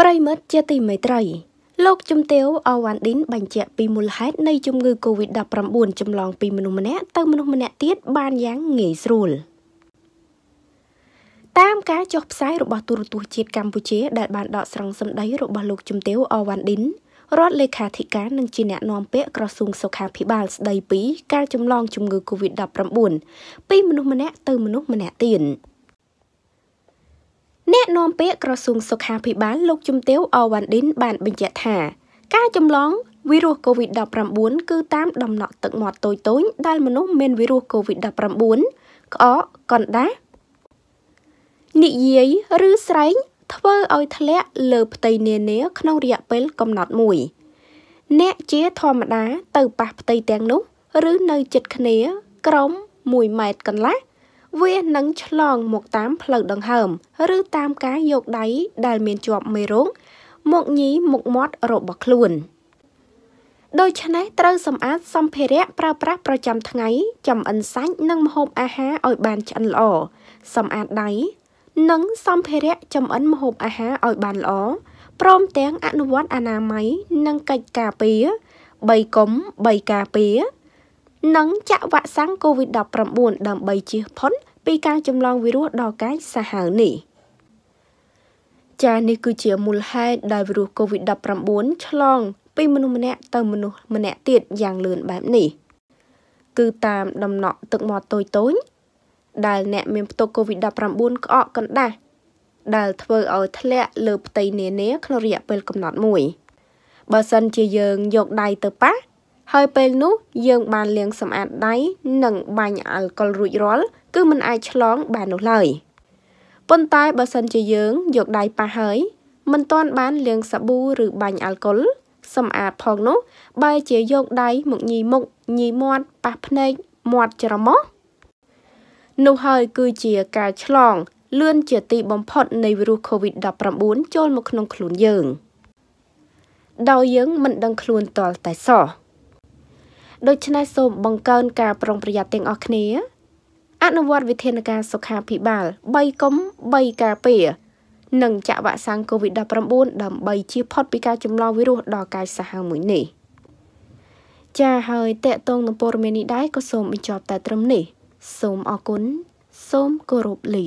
ប្រិមិត្តជាទីមេត្រី លោកជំទាវអវ៉ាន់ឌិនបញ្ជាក់ពីមូលហេតុនៃជំងឺ Covid-19 ចម្លងពីមនុស្សម្នាក់ទៅមនុស្សម្នាក់ទៀតបានយ៉ាងងាយស្រួលតាមការចុះផ្សាយរបស់ទូរទស្សន៍ជាតិកម្ពុជាដែលបានដកស្រង់សម្ដីរបស់លោកជំទាវអវ៉ាន់ឌិនរដ្ឋលេខាធិការនិងជាអ្នកនាំពាក្យក្រសួងសុខាភិបាលស្ដីពីការចម្លងជំងឺ Covid-19 ពីមនុស្សម្នាក់ទៅមនុស្សម្នាក់ទៀតអ្នកនាំពាក្យក្រសួងសុខាភិបាលលោកជំទាវអវ៉ាន់ឌិនបានបញ្ជាក់ថា ការចម្លងវីរុស COVID-19 គឺ តាមដំណក់ទឹកមាត់តូចតូចដែលមនុស្សមានវីរុស COVID-19 ក្អកកណ្ដាស់និយាយឬស្រែងធ្វើឲ្យធ្លាក់លើផ្ទៃនានាក្នុងរយៈពេលកំណត់មួយ អ្នកជាធម្មតាទៅប៉ះផ្ទៃទាំងនោះ ឬនៅ ជិតគ្នា ក្រោម1ម៉ែត្រកន្លះវានឹងឆ្លងមកតាមផ្លូវដង្ហើម ឬតាមការយកដៃដែលមានជាប់មេរោគមកញីមុខមាត់របស់ខ្លួនដូច្នេះត្រូវសម្អាតសម្ភារៈប្រើប្រាស់ប្រចាំថ្ងៃ ចំអិនសាច់និងម្ហូបអាហារឲ្យបានឆ្អិនល្អសម្អាតដៃនិងសម្ភារៈចំអិនម្ហូបអាហារឲ្យបានល្អព្រមទាំងអនុវត្តអនាម័យនិងកិច្ចការពារ៣កុំ៣ការពារនិងចាក់វ៉ាក់សាំង COVID-19 ដើម្បីជៀសផុតពីការចម្លងវីរុសដល់កាយសាហាវនេះចានេះគឺជាមូលហេតុដែលវីរុស COVID-19 ឆ្លង ពីមនុស្សម្នាក់ទៅមនុស្សម្នាក់ទៀតយ៉ាងលឿនបែបនេះ គឺតាមដំណក់ទឹកមាត់តូចតូចដែលអ្នកមានផ្ទុក COVID-19 ក្អកកណ្ដាស់ដែលធ្វើឲ្យធ្លាក់លើផ្ទៃនានាក្នុងរយៈពេលកំណត់មួយបើសិនជាយើងយកដៃទៅប៉ះហើយពេលនោះយើងបានលាងសម្អាតដៃនិងបាញ់អាល់កុលរួចរាល់គឺមិនអាចឆ្លងបាននោះឡើយប៉ុន្តែបើសិនជាយើងយកដៃប៉ះហើយមិនទាន់បានលាងសាប៊ូឬបាញ់អាល់កុលសម្អាតផងនោះបែរជាយកដៃមកញីមុខញីមាត់ប៉ះភ្នែកមាត់ច្រមុះនោះហើយគឺជាការឆ្លងលឿនជាទីបំផុត នៃវីរុស COVID-19 ចូលមកក្នុងខ្លួនយើងដោយយើងមិនដឹងខ្លួនតលតែសោះដូច្នេះសូមបង្កើនការប្រុងប្រយ័ត្នទាំងអស់គ្នាអនុវត្តវិធានការសុខាភិបាល3កុំ3ការពារនិងចាក់វ៉ាក់សាំង COVID-19 ដើម្បីជៀសផុតពីការចម្លងវីរុសដល់កាយសាហាវមួយនេះចាហើយតកតងនឹងព័ត៌មាននេះដែរក៏សូមបញ្ចប់តែ ត្រឹមនេះសូមអរគុណសូមគោរពលា